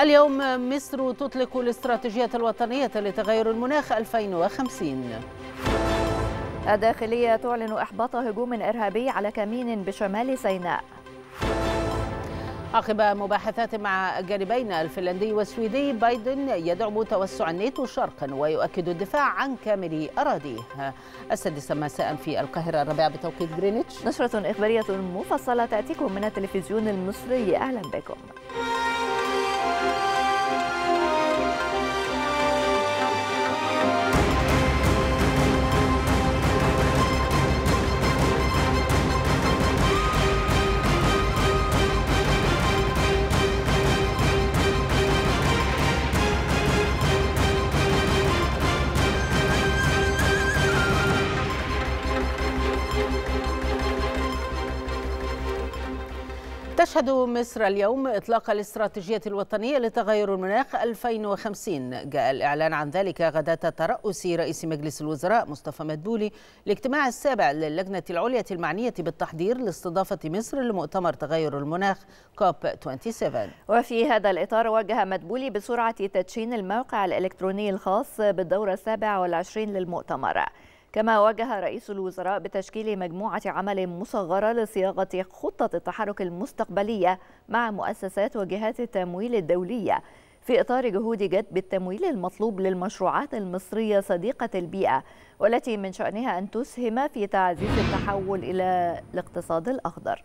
اليوم مصر تطلق الاستراتيجية الوطنية لتغير المناخ 2050 الداخلية تعلن إحباط هجوم إرهابي على كمين بشمال سيناء عقب مباحثات مع الجانبين الفنلندي والسويدي بايدن يدعم توسع الناتو شرقا ويؤكد الدفاع عن كامل أراضيه السادسة مساء في القاهرة الرابعة بتوقيت جرينتش نشرة إخبارية مفصلة تأتيكم من التلفزيون المصري أهلا بكم تشهد مصر اليوم إطلاق الاستراتيجية الوطنية لتغير المناخ 2050 جاء الإعلان عن ذلك غداة ترأس رئيس مجلس الوزراء مصطفى مدبولي الاجتماع السابع للجنة العليا المعنية بالتحضير لاستضافة مصر لمؤتمر تغير المناخ كوب 27 وفي هذا الإطار وجه مدبولي بسرعة تدشين الموقع الإلكتروني الخاص بالدورة السابعة والعشرين للمؤتمر كما واجه رئيس الوزراء بتشكيل مجموعة عمل مصغرة لصياغة خطة التحرك المستقبلية مع مؤسسات وجهات التمويل الدولية في إطار جهود جذب التمويل المطلوب للمشروعات المصرية صديقة البيئة والتي من شأنها أن تسهم في تعزيز التحول إلى الاقتصاد الأخضر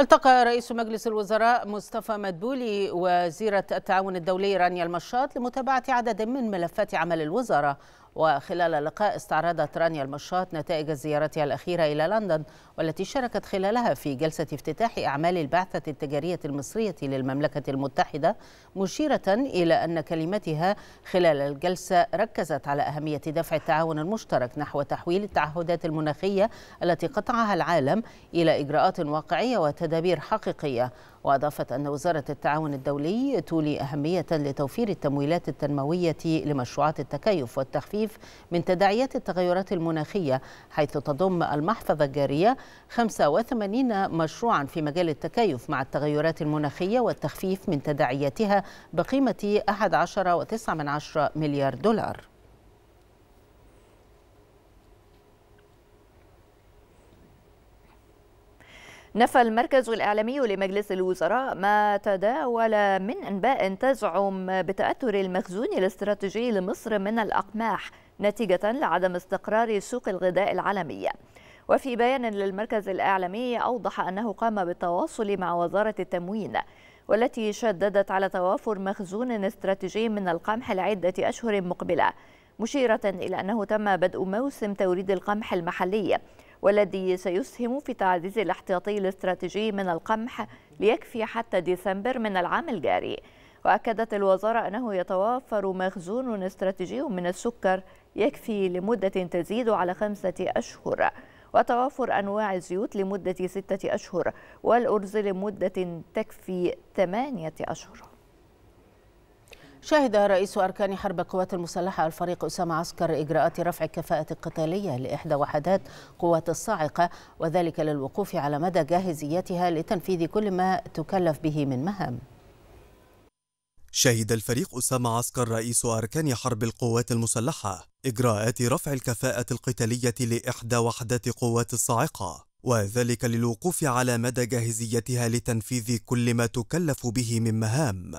التقى رئيس مجلس الوزراء مصطفى مدبولي وزيرة التعاون الدولي رانيا المشاط لمتابعة عدد من ملفات عمل الوزارة وخلال اللقاء استعرضت رانيا المشاط نتائج زيارتها الأخيرة إلى لندن والتي شاركت خلالها في جلسة افتتاح أعمال البعثة التجارية المصرية للمملكة المتحدة مشيرة إلى أن كلمتها خلال الجلسة ركزت على أهمية دفع التعاون المشترك نحو تحويل التعهدات المناخية التي قطعها العالم إلى إجراءات واقعية وتدابير حقيقية وأضافت أن وزارة التعاون الدولي تولي أهمية لتوفير التمويلات التنموية لمشروعات التكيف والتخفيف من تداعيات التغيرات المناخية حيث تضم المحفظة الجارية 85 مشروعا في مجال التكيف مع التغيرات المناخية والتخفيف من تداعياتها بقيمة 11.9 مليار دولار نفى المركز الإعلامي لمجلس الوزراء ما تداول من أنباء تزعم بتأثر المخزون الاستراتيجي لمصر من الأقماح نتيجة لعدم استقرار سوق الغذاء العالمي وفي بيان للمركز الإعلامي أوضح أنه قام بالتواصل مع وزارة التموين والتي شددت على توافر مخزون استراتيجي من القمح لعدة أشهر مقبلة مشيرة إلى أنه تم بدء موسم توريد القمح المحلي والذي سيسهم في تعزيز الاحتياطي الاستراتيجي من القمح ليكفي حتى ديسمبر من العام الجاري وأكدت الوزارة أنه يتوافر مخزون استراتيجي من السكر يكفي لمدة تزيد على خمسة أشهر وتوافر أنواع الزيوت لمدة ستة أشهر والأرز لمدة تكفي ثمانية أشهر شهد رئيس أركان حرب القوات المسلحة الفريق أسامة عسكر إجراءات رفع الكفاءة القتالية لإحدى وحدات قوات الصاعقة وذلك للوقوف على مدى جاهزيتها لتنفيذ كل ما تكلف به من مهام شهد الفريق أسامة عسكر رئيس أركان حرب القوات المسلحة إجراءات رفع الكفاءة القتالية لإحدى وحدات قوات الصاعقة وذلك للوقوف على مدى جاهزيتها لتنفيذ كل ما تكلف به من مهام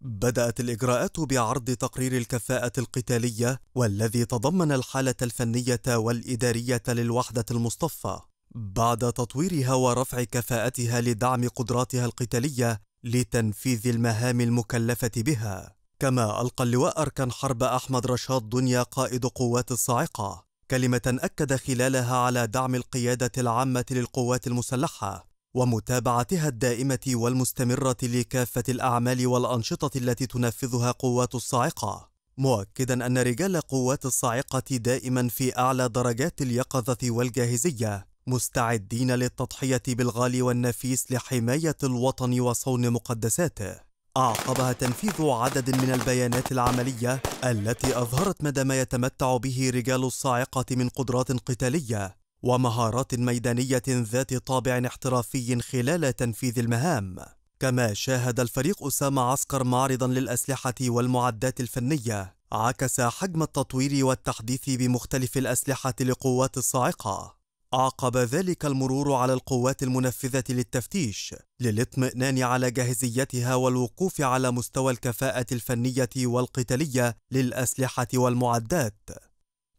بدأت الإجراءات بعرض تقرير الكفاءة القتالية والذي تضمن الحالة الفنية والإدارية للوحدة المصطفى بعد تطويرها ورفع كفاءتها لدعم قدراتها القتالية لتنفيذ المهام المكلفة بها كما ألقى اللواء أركان حرب أحمد رشاد دنيا قائد قوات الصاعقة كلمة أكد خلالها على دعم القيادة العامة للقوات المسلحة ومتابعتها الدائمه والمستمره لكافه الاعمال والانشطه التي تنفذها قوات الصاعقه مؤكدا ان رجال قوات الصاعقه دائما في اعلى درجات اليقظه والجاهزيه مستعدين للتضحيه بالغالي والنفيس لحمايه الوطن وصون مقدساته أعقبها تنفيذ عدد من البيانات العملية التي أظهرت مدى ما يتمتع به رجال الصاعقة من قدرات قتالية ومهارات ميدانية ذات طابع احترافي خلال تنفيذ المهام كما شاهد الفريق أسامة عسكر معرضا للأسلحة والمعدات الفنية عكس حجم التطوير والتحديث بمختلف الأسلحة لقوات الصاعقة أعقب ذلك المرور على القوات المنفذة للتفتيش للاطمئنان على جاهزيتها والوقوف على مستوى الكفاءة الفنية والقتالية للأسلحة والمعدات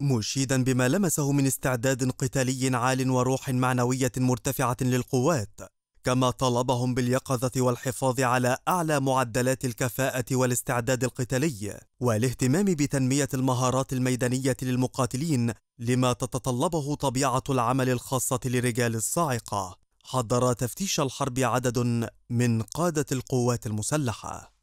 مشيدا بما لمسه من استعداد قتالي عال وروح معنوية مرتفعة للقوات كما طالبهم باليقظة والحفاظ على أعلى معدلات الكفاءة والاستعداد القتالي والاهتمام بتنمية المهارات الميدانية للمقاتلين لما تتطلبه طبيعة العمل الخاصة لرجال الصاعقة حضر تفتيش الحرب عدد من قادة القوات المسلحة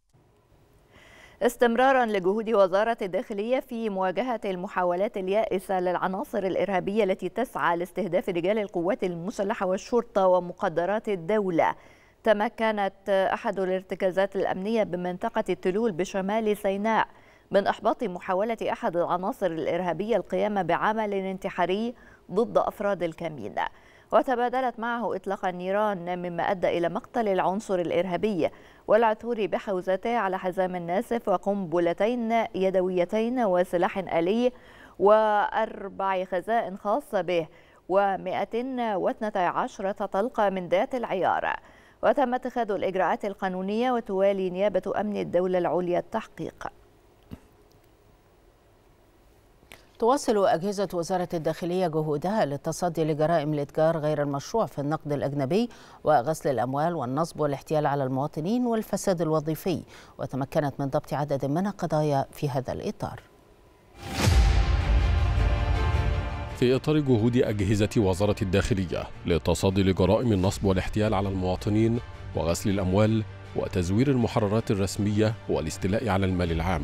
استمرارا لجهود وزارة الداخلية في مواجهة المحاولات اليائسة للعناصر الإرهابية التي تسعى لاستهداف رجال القوات المسلحة والشرطة ومقدرات الدولة تمكنت أحد الارتكازات الأمنية بمنطقة التلول بشمال سيناء من إحباط محاولة أحد العناصر الإرهابية القيام بعمل انتحاري ضد أفراد الكمين وتبادلت معه إطلاق النيران مما أدى إلى مقتل العنصر الإرهابي والعثور بحوزته على حزام ناسف وقنبلتين يدويتين وسلاح آلي وأربع خزائن خاصة به و112 طلقة من ذات العيار وتم اتخاذ الإجراءات القانونية وتوالي نيابة أمن الدولة العليا التحقيق تواصل أجهزة وزارة الداخلية جهودها للتصدي لجرائم الإتجار غير المشروع في النقد الأجنبي وغسل الأموال والنصب والاحتيال على المواطنين والفساد الوظيفي وتمكنت من ضبط عدد من القضايا في هذا الإطار في إطار جهود أجهزة وزارة الداخلية للتصدي لجرائم النصب والاحتيال على المواطنين وغسل الأموال وتزوير المحررات الرسمية والاستيلاء على المال العام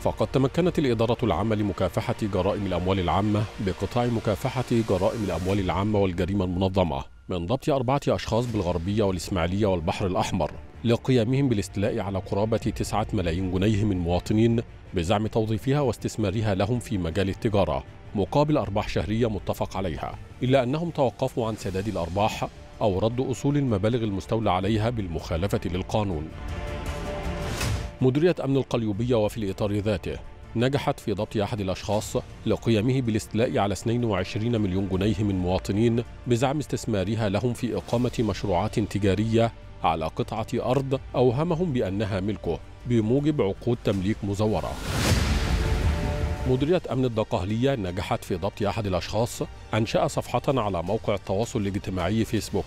فقد تمكنت الإدارة العامة لمكافحة جرائم الأموال العامة بقطاع مكافحة جرائم الأموال العامة والجريمة المنظمة من ضبط أربعة أشخاص بالغربية والإسماعيلية والبحر الأحمر لقيامهم بالاستيلاء على قرابة تسعة ملايين جنيه من مواطنين بزعم توظيفها واستثمارها لهم في مجال التجارة مقابل أرباح شهرية متفق عليها إلا أنهم توقفوا عن سداد الأرباح أو رد أصول المبالغ المستولى عليها بالمخالفة للقانون مديرية أمن القليوبية وفي الإطار ذاته نجحت في ضبط أحد الأشخاص لقيامه بالاستيلاء على 22 مليون جنيه من مواطنين بزعم استثمارها لهم في إقامة مشروعات تجارية على قطعة أرض أوهمهم بأنها ملكه بموجب عقود تمليك مزورة مديرية أمن الدقهلية نجحت في ضبط أحد الأشخاص أنشأ صفحة على موقع التواصل الاجتماعي فيسبوك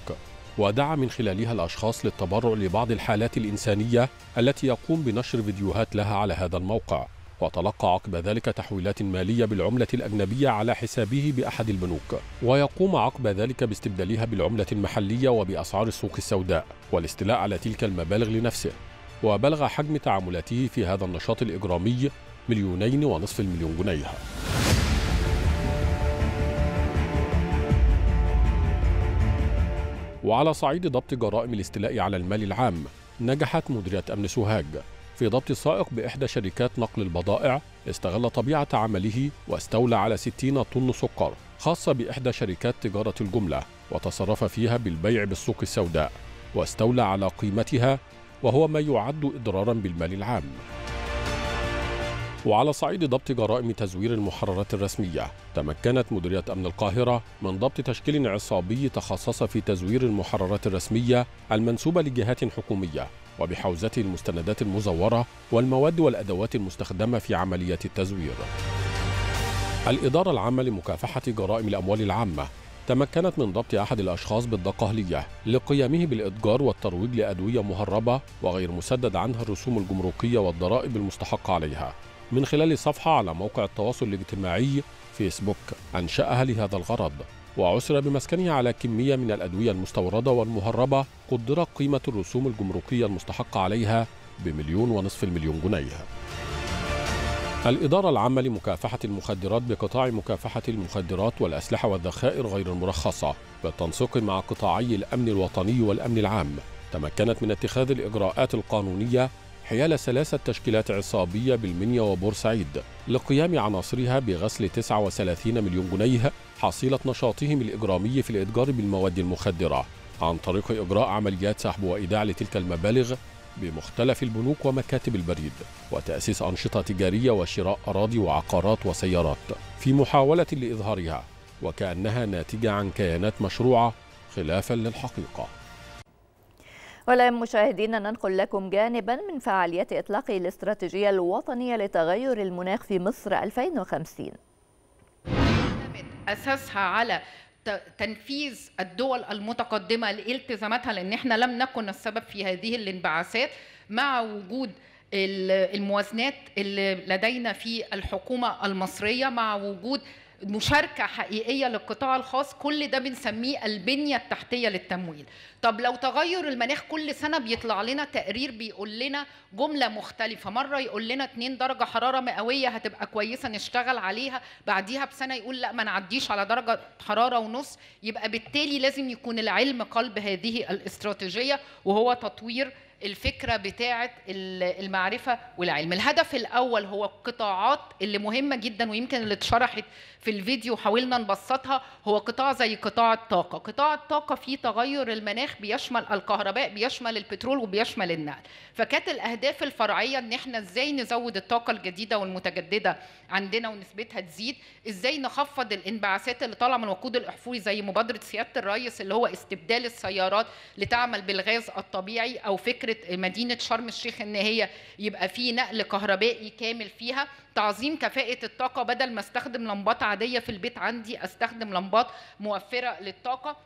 ودعا من خلالها الأشخاص للتبرع لبعض الحالات الإنسانية التي يقوم بنشر فيديوهات لها على هذا الموقع وتلقى عقب ذلك تحويلات مالية بالعملة الأجنبية على حسابه بأحد البنوك ويقوم عقب ذلك باستبدالها بالعملة المحلية وبأسعار السوق السوداء والاستيلاء على تلك المبالغ لنفسه وبلغ حجم تعاملاته في هذا النشاط الإجرامي مليونين ونصف المليون جنيه وعلى صعيد ضبط جرائم الاستيلاء على المال العام نجحت مديرية أمن سوهاج في ضبط سائق بإحدى شركات نقل البضائع استغل طبيعة عمله واستولى على 60 طن سكر خاصة بإحدى شركات تجارة الجملة وتصرف فيها بالبيع بالسوق السوداء واستولى على قيمتها وهو ما يعد إضرارا بالمال العام وعلى صعيد ضبط جرائم تزوير المحررات الرسمية تمكنت مديرية أمن القاهرة من ضبط تشكيل عصابي تخصص في تزوير المحررات الرسمية المنسوبة لجهات حكومية وبحوزته المستندات المزورة والمواد والأدوات المستخدمة في عمليات التزوير الإدارة العامة لمكافحة جرائم الأموال العامة تمكنت من ضبط أحد الأشخاص بالدقهلية لقيامه بالإتجار والترويج لأدوية مهربة وغير مسدد عنها الرسوم الجمركية والضرائب المستحقة عليها من خلال صفحة على موقع التواصل الاجتماعي فيسبوك أنشأها لهذا الغرض وعسر بمسكنها على كمية من الأدوية المستوردة والمهربة قدرت قيمة الرسوم الجمركية المستحقة عليها بمليون ونصف المليون جنيه الإدارة العامة لمكافحة المخدرات بقطاع مكافحة المخدرات والأسلحة والذخائر غير المرخصة بالتنسيق مع قطاعي الأمن الوطني والأمن العام تمكنت من اتخاذ الإجراءات القانونية حيال ثلاثة تشكيلات عصابية بالمنيا وبورسعيد لقيام عناصرها بغسل 39 مليون جنيه حصيلة نشاطهم الإجرامي في الإتجار بالمواد المخدرة عن طريق إجراء عمليات سحب وإيداع لتلك المبالغ بمختلف البنوك ومكاتب البريد وتأسيس أنشطة تجارية وشراء أراضي وعقارات وسيارات في محاولة لإظهارها وكأنها ناتجة عن كيانات مشروعة خلافا للحقيقة والآن مشاهدينا ننقل لكم جانبا من فعاليات إطلاق الاستراتيجية الوطنية لتغير المناخ في مصر 2050 أساسها على تنفيذ الدول المتقدمة لالتزاماتها لأن احنا لم نكن السبب في هذه الانبعاثات مع وجود الموازنات اللي لدينا في الحكومة المصرية مع وجود مشاركة حقيقية للقطاع الخاص كل ده بنسميه البنية التحتية للتمويل طب لو تغير المناخ كل سنة بيطلع لنا تقرير بيقول لنا جملة مختلفة مرة يقول لنا 2 درجة حرارة مئوية هتبقى كويسة نشتغل عليها بعديها بسنة يقول لا ما نعديش على درجة حرارة ونص يبقى بالتالي لازم يكون العلم قلب هذه الاستراتيجية وهو تطوير الفكره بتاعه المعرفه والعلم الهدف الاول هو القطاعات اللي مهمه جدا ويمكن اللي اتشرحت في الفيديو حاولنا نبسطها هو قطاع زي قطاع الطاقه قطاع الطاقه فيه تغير المناخ بيشمل الكهرباء بيشمل البترول وبيشمل النقل فكانت الاهداف الفرعيه ان احنا ازاي نزود الطاقه الجديده والمتجدده عندنا ونسبتها تزيد ازاي نخفض الانبعاثات اللي طالعه من الوقود الاحفوري زي مبادره سياده الرئيس اللي هو استبدال السيارات لتعمل بالغاز الطبيعي او فكره فكره مدينه شرم الشيخ ان هي يبقى في نقل كهربائي كامل فيها تعظيم كفاءه الطاقه بدل ما استخدم لمبات عاديه في البيت عندي استخدم لمبات موفره للطاقه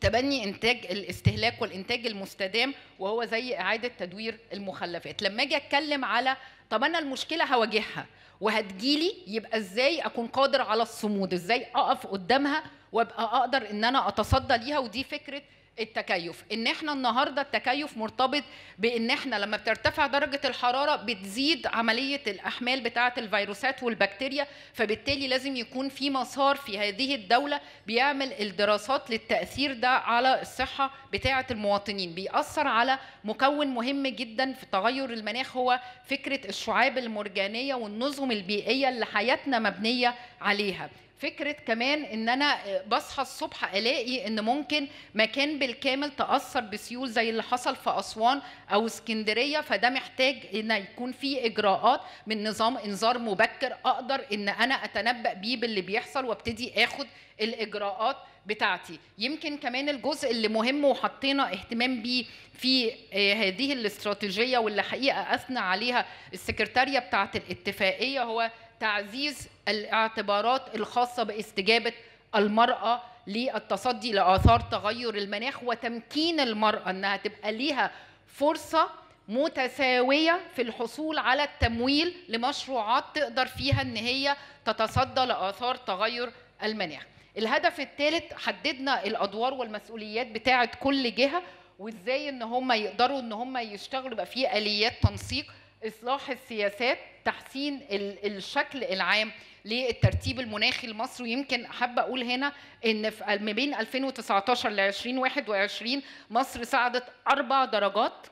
تبني انتاج الاستهلاك والانتاج المستدام وهو زي اعاده تدوير المخلفات لما اجي اتكلم على طب انا المشكله هواجهها وهتجيلي يبقى ازاي اكون قادر على الصمود ازاي اقف قدامها وابقى اقدر ان انا اتصدى ليها ودي فكره التكيف ان احنا النهارده التكيف مرتبط بان احنا لما بترتفع درجه الحراره بتزيد عمليه الاحمال بتاعه الفيروسات والبكتيريا فبالتالي لازم يكون في مسار في هذه الدوله بيعمل الدراسات للتاثير ده على الصحه بتاعه المواطنين بيأثر على مكون مهم جدا في تغير المناخ هو فكره الشعاب المرجانيه والنظم البيئيه اللي حياتنا مبنيه عليها فكره كمان ان انا آه، بصحى الصبح الاقي ان ممكن مكان بالكامل تاثر بسيول زي اللي حصل في اسوان او اسكندريه فده محتاج ان يكون في اجراءات من نظام انذار مبكر اقدر ان انا اتنبا بيه باللي بيحصل وابتدي اخد الاجراءات بتاعتي يمكن كمان الجزء اللي مهم وحطينا اهتمام بيه في آه، هذه الاستراتيجيه واللي حقيقه اثنى عليها السكرتاريه بتاعه الاتفاقيه هو تعزيز الاعتبارات الخاصه باستجابه المراه للتصدي لاثار تغير المناخ وتمكين المراه انها تبقى ليها فرصه متساويه في الحصول على التمويل لمشروعات تقدر فيها ان هي تتصدى لاثار تغير المناخ. الهدف الثالث حددنا الادوار والمسؤوليات بتاعه كل جهه وازاي ان هم يقدروا ان هم يشتغلوا يبقى في اليات تنسيق اصلاح السياسات تحسين الشكل العام للترتيب المناخي المصري يمكن حابه اقول هنا ان في ما بين 2019 ل 2021 مصر صعدت اربع درجات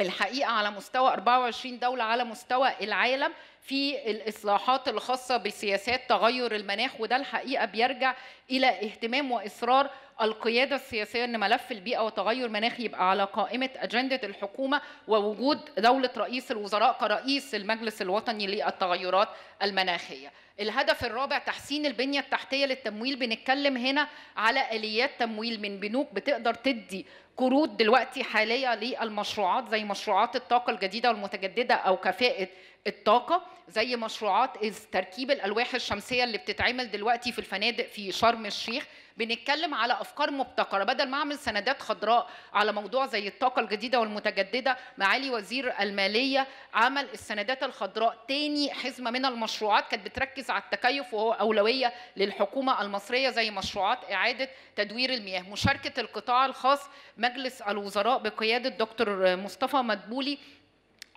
الحقيقه على مستوى 24 دوله على مستوى العالم في الاصلاحات الخاصه بسياسات تغير المناخ وده الحقيقه بيرجع الى اهتمام واصرار القياده السياسيه ان ملف البيئه وتغير مناخ يبقى على قائمه اجنده الحكومه ووجود دوله رئيس الوزراء كرئيس المجلس الوطني للتغيرات المناخيه. الهدف الرابع تحسين البنيه التحتيه للتمويل بنتكلم هنا على اليات تمويل من بنوك بتقدر تدي قروض دلوقتي حاليه للمشروعات زي مشروعات الطاقه الجديده والمتجدده او كفاءه الطاقه زي مشروعات تركيب الالواح الشمسيه اللي بتتعمل دلوقتي في الفنادق في شرم الشيخ بنتكلم على افكار مبتكره بدل ما اعمل سندات خضراء على موضوع زي الطاقه الجديده والمتجدده معالي وزير الماليه عمل السندات الخضراء تاني حزمه من المشروعات كانت بتركز على التكيف وهو اولويه للحكومه المصريه زي مشروعات اعاده تدوير المياه مشاركه القطاع الخاص مجلس الوزراء بقياده دكتور مصطفى مدبولي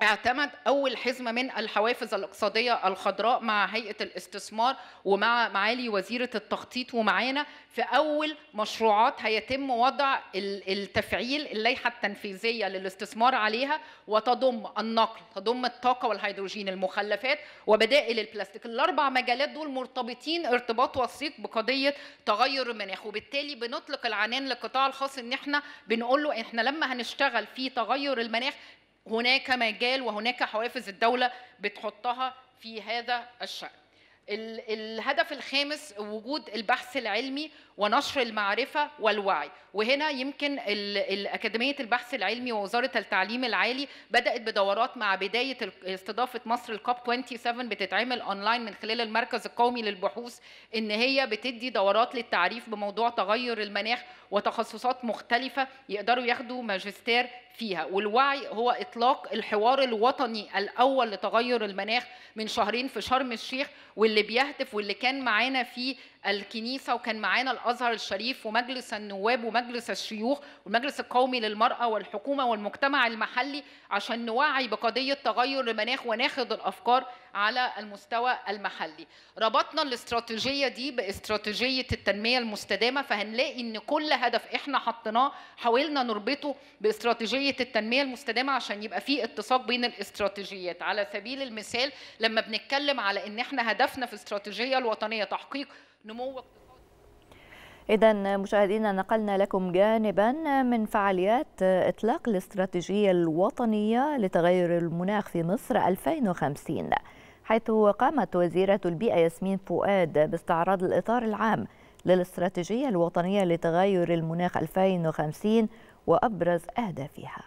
اعتمد أول حزمة من الحوافز الاقتصادية الخضراء مع هيئة الاستثمار ومع معالي وزيرة التخطيط ومعانا في أول مشروعات هيتم وضع التفعيل اللائحة التنفيذية للاستثمار عليها وتضم النقل تضم الطاقة والهيدروجين المخلفات وبدائل البلاستيك الأربع مجالات دول مرتبطين ارتباط وثيق بقضية تغير المناخ وبالتالي بنطلق العنان للقطاع الخاص إن احنا بنقول له احنا لما هنشتغل في تغير المناخ هناك مجال وهناك حوافز الدولة بتحطها في هذا الشأن الهدف الخامس وجود البحث العلمي ونشر المعرفه والوعي وهنا يمكن اكاديميه البحث العلمي ووزاره التعليم العالي بدات بدورات مع بدايه استضافه مصر الكوب 27 بتتعمل اونلاين من خلال المركز القومي للبحوث ان هي بتدي دورات للتعريف بموضوع تغير المناخ وتخصصات مختلفه يقدروا ياخدوا ماجستير فيها والوعي هو اطلاق الحوار الوطني الاول لتغير المناخ من شهرين في شرم الشيخ واللي بيهدف واللي كان معانا فيه الكنيسه وكان معانا الازهر الشريف ومجلس النواب ومجلس الشيوخ والمجلس القومي للمراه والحكومه والمجتمع المحلي عشان نوعي بقضيه تغير المناخ وناخد الافكار على المستوى المحلي ربطنا الاستراتيجيه دي باستراتيجيه التنميه المستدامه فهنلاقي ان كل هدف احنا حطيناه حاولنا نربطه باستراتيجيه التنميه المستدامه عشان يبقى في اتساق بين الاستراتيجيات على سبيل المثال لما بنتكلم على ان احنا هدفنا في الاستراتيجيه الوطنيه تحقيق نمو إذا مشاهدينا نقلنا لكم جانبا من فعاليات إطلاق الاستراتيجية الوطنية لتغير المناخ في مصر 2050 حيث قامت وزيرة البيئة ياسمين فؤاد باستعراض الإطار العام للاستراتيجية الوطنية لتغير المناخ 2050 وأبرز أهدافها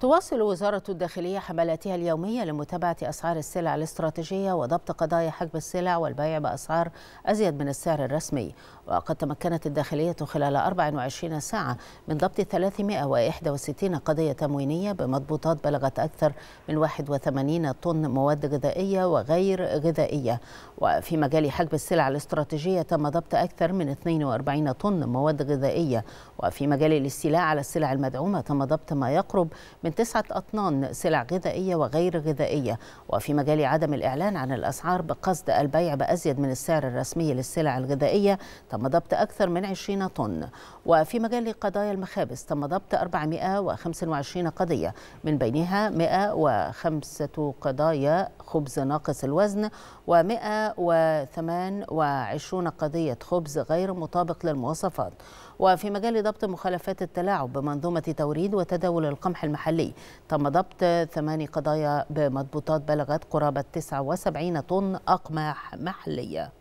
تواصل وزارة الداخلية حملاتها اليومية لمتابعة أسعار السلع الاستراتيجية وضبط قضايا حجب السلع والبيع بأسعار أزيد من السعر الرسمي وقد تمكنت الداخلية خلال 24 ساعة من ضبط 361 قضية تموينية بمضبوطات بلغت أكثر من 81 طن مواد غذائية وغير غذائية وفي مجال حجب السلع الاستراتيجية تم ضبط أكثر من 42 طن مواد غذائية وفي مجال الاستيلاء على السلع المدعومة تم ضبط ما يقرب من تسعة أطنان سلع غذائية وغير غذائية وفي مجال عدم الإعلان عن الأسعار بقصد البيع بأزيد من السعر الرسمي للسلع الغذائية تم تم ضبط أكثر من 20 طن وفي مجال قضايا المخابز تم ضبط 425 قضية من بينها 105 قضايا خبز ناقص الوزن و128 قضية خبز غير مطابق للمواصفات وفي مجال ضبط مخالفات التلاعب بمنظومة توريد وتداول القمح المحلي تم ضبط ثماني قضايا بمضبوطات بلغت قرابة 79 طن أقماح محلية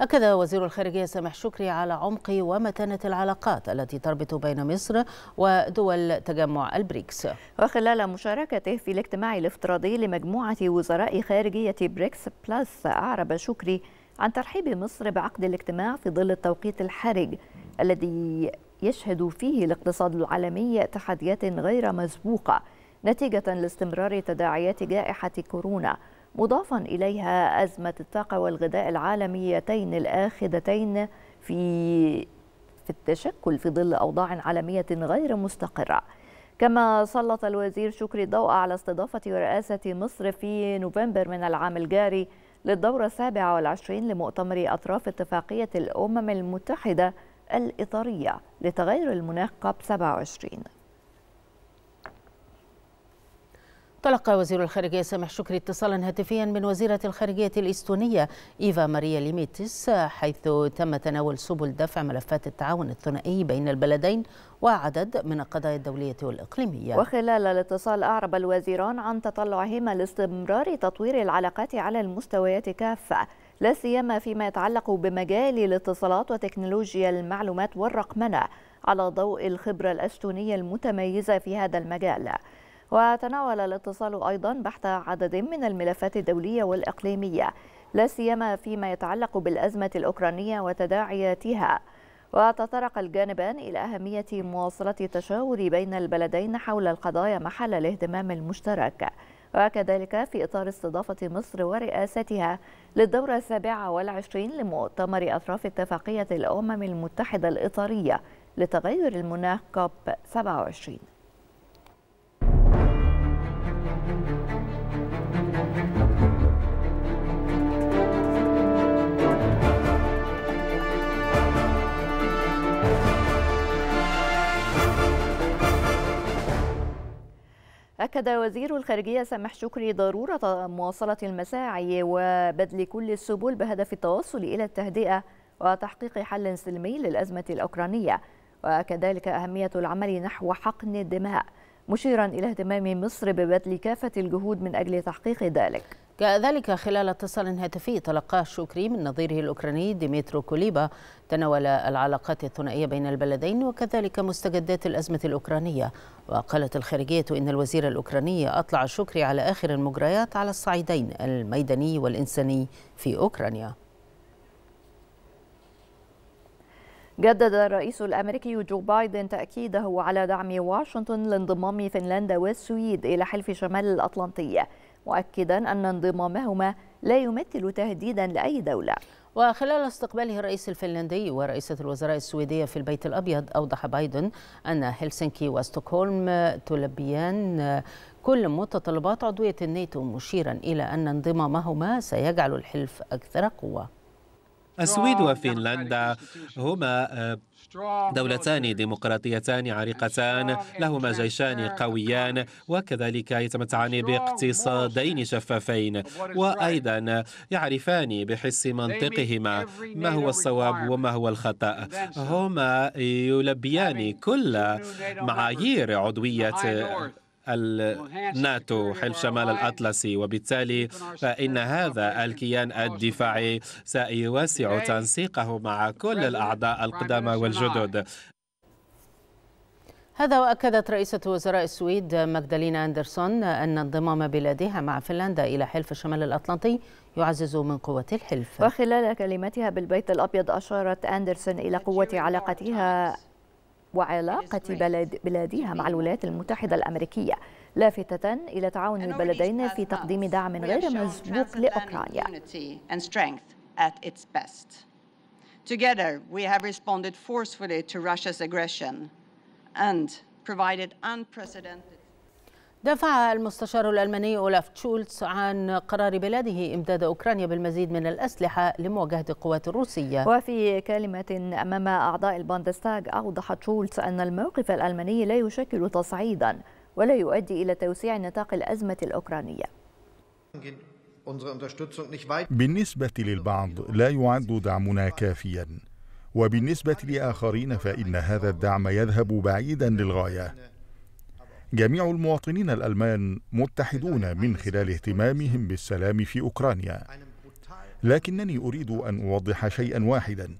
أكد وزير الخارجية سامح شكري على عمق ومتانة العلاقات التي تربط بين مصر ودول تجمع البريكس وخلال مشاركته في الاجتماع الافتراضي لمجموعة وزراء خارجية بريكس بلس أعرب شكري عن ترحيب مصر بعقد الاجتماع في ظل التوقيت الحرج الذي يشهد فيه الاقتصاد العالمي تحديات غير مسبوقة نتيجة لاستمرار تداعيات جائحة كورونا مضافا إليها أزمة الطاقة والغذاء العالميتين الآخذتين في في التشكل في ظل أوضاع عالمية غير مستقرة كما سلط الوزير شكري الضوء على استضافة رئاسة مصر في نوفمبر من العام الجاري للدورة السابعة والعشرين لمؤتمر أطراف اتفاقية الأمم المتحدة الإطارية لتغير المناخ كاب 27 تلقى وزير الخارجية سامح شكري اتصالا هاتفيا من وزيرة الخارجية الإستونية إيفا ماريا ليميتس حيث تم تناول سبل دفع ملفات التعاون الثنائي بين البلدين وعدد من القضايا الدولية والإقليمية وخلال الاتصال أعرب الوزيران عن تطلعهما لاستمرار تطوير العلاقات على المستويات كافة لا سيما فيما يتعلق بمجال الاتصالات وتكنولوجيا المعلومات والرقمنة على ضوء الخبرة الأستونية المتميزة في هذا المجال وتناول الاتصال أيضا بحث عدد من الملفات الدولية والإقليمية لا سيما فيما يتعلق بالأزمة الأوكرانية وتداعياتها وتطرق الجانبان إلى أهمية مواصلة التشاور بين البلدين حول القضايا محل الاهتمام المشترك وكذلك في إطار استضافة مصر ورئاستها للدورة السابعة والعشرين لمؤتمر أطراف اتفاقية الأمم المتحدة الإطارية لتغير المناخ كوب 27 أكد وزير الخارجية سامح شكري ضرورة مواصلة المساعي وبذل كل السبل بهدف التوصل إلى التهدئة وتحقيق حل سلمي للأزمة الأوكرانية وكذلك أهمية العمل نحو حقن الدماء مشيرا إلى اهتمام مصر ببذل كافة الجهود من أجل تحقيق ذلك جاء ذلك خلال اتصال هاتفي تلقاه شكري من نظيره الأوكراني ديمترو كوليبا تناول العلاقات الثنائية بين البلدين وكذلك مستجدات الأزمة الأوكرانية وقالت الخارجية إن الوزير الأوكراني أطلع شكري على آخر المجريات على الصعيدين الميداني والإنساني في أوكرانيا جدد الرئيس الامريكي جو بايدن تاكيده على دعم واشنطن لانضمام فنلندا والسويد الى حلف شمال الاطلنطي مؤكدا أن انضمامهما لا يمثل تهديدا لأي دولة وخلال استقباله الرئيس الفنلندي ورئيسة الوزراء السويدية في البيت الأبيض أوضح بايدن أن هلسنكي وستوكهولم تلبيان كل متطلبات عضوية الناتو مشيرا إلى أن انضمامهما سيجعل الحلف أكثر قوة السويد وفنلندا هما دولتان ديمقراطيتان عريقتان لهما جيشان قويان وكذلك يتمتعان باقتصادين شفافين وأيضا يعرفان بحس منطقهما ما هو الصواب وما هو الخطأ هما يلبيان كل معايير عضوية الناتو حلف شمال الأطلسي وبالتالي فإن هذا الكيان الدفاعي سيوسع تنسيقه مع كل الأعضاء القدامى والجدد هذا وأكدت رئيسة وزراء السويد ماجدالينا أندرسون أن انضمام بلادها مع فنلندا إلى حلف الشمال الأطلنطي يعزز من قوة الحلف وخلال كلمتها بالبيت الأبيض أشارت أندرسون إلى قوة علاقتها وعلاقة بلد بلادها مع الولايات المتحدة الأمريكية لافتة إلى تعاون البلدين في تقديم دعم غير مسبوق لأوكرانيا Together, we have responded forcefully to Russia's aggression and provided unprecedented دافع المستشار الألماني أولاف تشولتس عن قرار بلاده إمداد أوكرانيا بالمزيد من الأسلحة لمواجهة القوات الروسية وفي كلمة أمام أعضاء البوندستاغ أوضح تشولتس أن الموقف الألماني لا يشكل تصعيدا ولا يؤدي إلى توسيع نطاق الأزمة الأوكرانية بالنسبة للبعض لا يعد دعمنا كافيا وبالنسبة لآخرين فإن هذا الدعم يذهب بعيدا للغاية جميع المواطنين الألمان متحدون من خلال اهتمامهم بالسلام في أوكرانيا لكنني أريد أن أوضح شيئا واحدا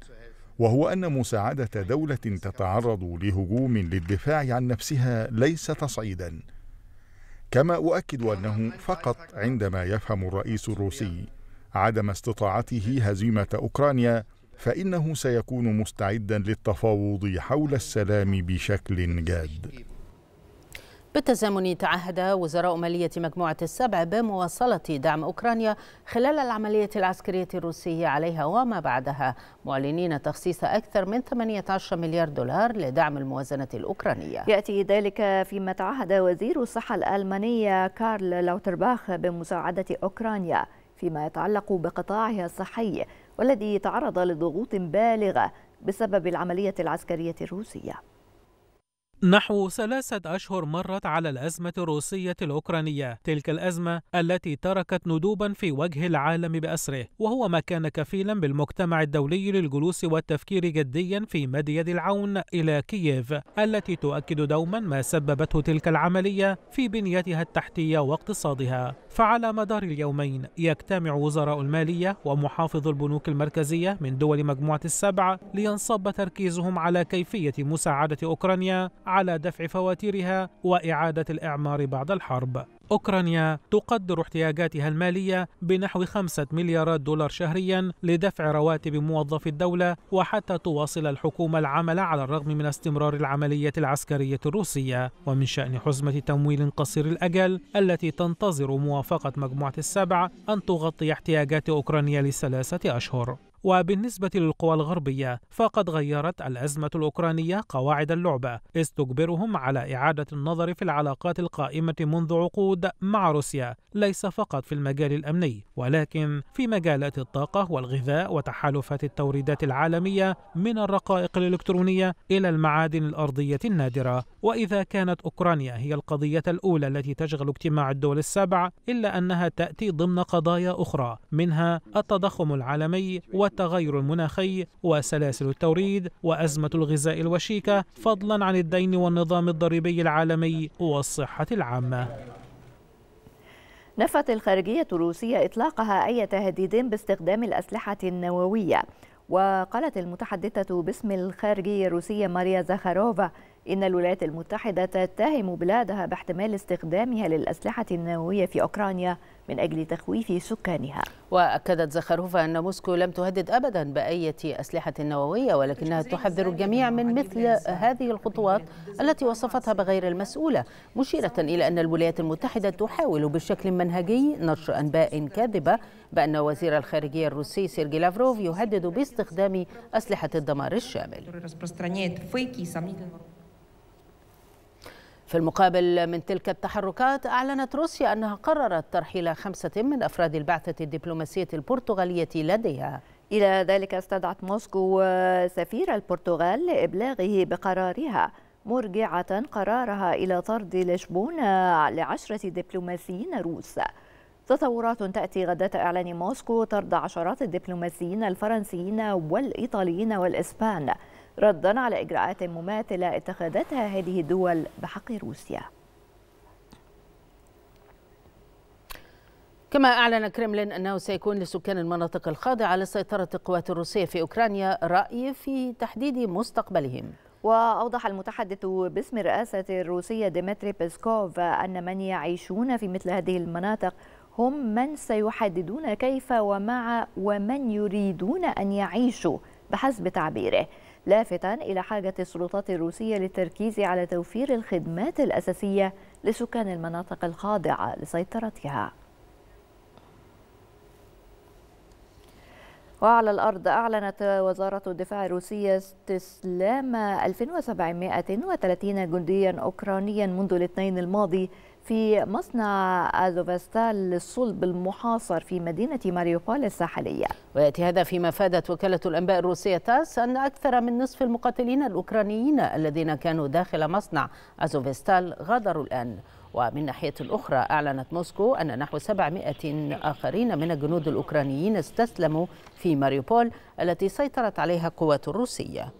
وهو أن مساعدة دولة تتعرض لهجوم للدفاع عن نفسها ليس تصعيدا كما أؤكد أنه فقط عندما يفهم الرئيس الروسي عدم استطاعته هزيمة أوكرانيا فإنه سيكون مستعدا للتفاوض حول السلام بشكل جاد بالتزامن تعهد وزراء مالية مجموعة السبع بمواصلة دعم أوكرانيا خلال العملية العسكرية الروسية عليها وما بعدها معلنين تخصيص أكثر من 18 مليار دولار لدعم الموازنة الأوكرانية يأتي ذلك فيما تعهد وزير الصحة الألمانية كارل لوترباخ بمساعدة أوكرانيا فيما يتعلق بقطاعها الصحي والذي تعرض لضغوط بالغة بسبب العملية العسكرية الروسية نحو ثلاثة أشهر مرت على الأزمة الروسية الأوكرانية، تلك الأزمة التي تركت ندوبا في وجه العالم بأسره، وهو ما كان كفيلا بالمجتمع الدولي للجلوس والتفكير جديا في مد يد العون إلى كييف، التي تؤكد دوما ما سببته تلك العملية في بنيتها التحتية واقتصادها. فعلى مدار اليومين يجتمع وزراء المالية ومحافظ البنوك المركزية من دول مجموعة السبع لينصب تركيزهم على كيفية مساعدة أوكرانيا على دفع فواتيرها وإعادة الإعمار بعد الحرب. أوكرانيا تقدر احتياجاتها المالية بنحو خمسة مليارات دولار شهريا لدفع رواتب موظفي الدولة وحتى تواصل الحكومة العمل على الرغم من استمرار العملية العسكرية الروسية ومن شأن حزمة تمويل قصير الأجل التي تنتظر موافقة مجموعة السبع أن تغطي احتياجات أوكرانيا لثلاثة أشهر وبالنسبة للقوى الغربية فقد غيرت الأزمة الأوكرانية قواعد اللعبة إذ تجبرهم على إعادة النظر في العلاقات القائمة منذ عقود مع روسيا ليس فقط في المجال الأمني ولكن في مجالات الطاقة والغذاء وتحالفات التوريدات العالمية من الرقائق الإلكترونية إلى المعادن الأرضية النادرة وإذا كانت أوكرانيا هي القضية الأولى التي تشغل اجتماع الدول السبع إلا أنها تأتي ضمن قضايا أخرى منها التضخم العالمي التغير المناخي وسلاسل التوريد وأزمة الغذاء الوشيكة فضلا عن الدين والنظام الضريبي العالمي والصحة العامة نفت الخارجية الروسية إطلاقها أي تهديد باستخدام الأسلحة النووية وقالت المتحدثة باسم الخارجية الروسية ماريا زاخاروفا إن الولايات المتحدة تتهم بلادها باحتمال استخدامها للأسلحة النووية في أوكرانيا من أجل تخويف سكانها وأكدت زخاروفا أن موسكو لم تهدد أبدا بأية أسلحة نووية ولكنها تحذر الجميع من مثل هذه الخطوات التي وصفتها بغير المسؤولة مشيرة إلى أن الولايات المتحدة تحاول بشكل منهجي نشر أنباء كاذبة بأن وزير الخارجية الروسي سيرجي لافروف يهدد باستخدام أسلحة الدمار الشامل في المقابل من تلك التحركات أعلنت روسيا أنها قررت ترحيل خمسة من أفراد البعثة الدبلوماسية البرتغالية لديها إلى ذلك استدعت موسكو سفير البرتغال لإبلاغه بقرارها مرجعة قرارها إلى طرد لشبون لعشرة دبلوماسيين روس تطورات تأتي غدا إعلان موسكو طرد عشرات الدبلوماسيين الفرنسيين والإيطاليين والإسبان ردا على إجراءات مماثلة اتخذتها هذه الدول بحق روسيا كما أعلن كريملين أنه سيكون لسكان المناطق الخاضعة لسيطرة القوات الروسية في أوكرانيا رأي في تحديد مستقبلهم وأوضح المتحدث باسم الرئاسة الروسية ديمتري بيسكوف أن من يعيشون في مثل هذه المناطق هم من سيحددون كيف ومع ومن يريدون أن يعيشوا بحسب تعبيره لافتا إلى حاجة السلطات الروسية للتركيز على توفير الخدمات الأساسية لسكان المناطق الخاضعة لسيطرتها وعلى الأرض أعلنت وزارة الدفاع الروسية استسلام 1730 جنديا أوكرانيا منذ الاثنين الماضي في مصنع أزوفستال للصلب المحاصر في مدينة ماريوبول الساحلية ويأتي هذا فيما فادت وكالة الأنباء الروسية تاس أن أكثر من نصف المقاتلين الأوكرانيين الذين كانوا داخل مصنع أزوفستال غادروا الآن ومن ناحية أخرى أعلنت موسكو أن نحو 700 آخرين من الجنود الأوكرانيين استسلموا في ماريوبول التي سيطرت عليها القوات الروسية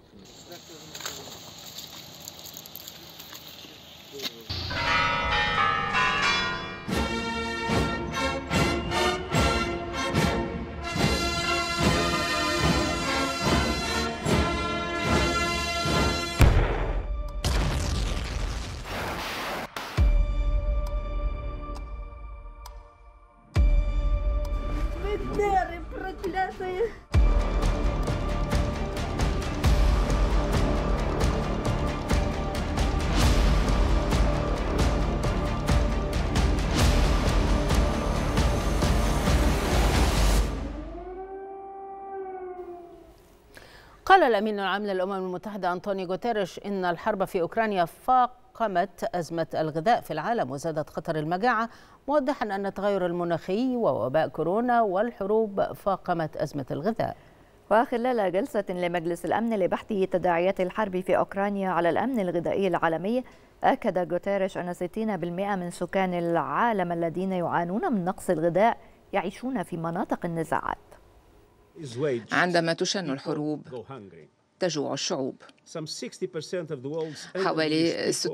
قال الأمين العام للأمم المتحدة أنطونيو غوتيريش إن الحرب في أوكرانيا فاقمت أزمة الغذاء في العالم وزادت خطر المجاعة موضحا أن التغير المناخي ووباء كورونا والحروب فاقمت أزمة الغذاء وخلال جلسة لمجلس الأمن لبحث تداعيات الحرب في أوكرانيا على الأمن الغذائي العالمي أكد جوتيريش أن 60% من سكان العالم الذين يعانون من نقص الغذاء يعيشون في مناطق النزاعات عندما تشن الحروب تجوع الشعوب حوالي 60%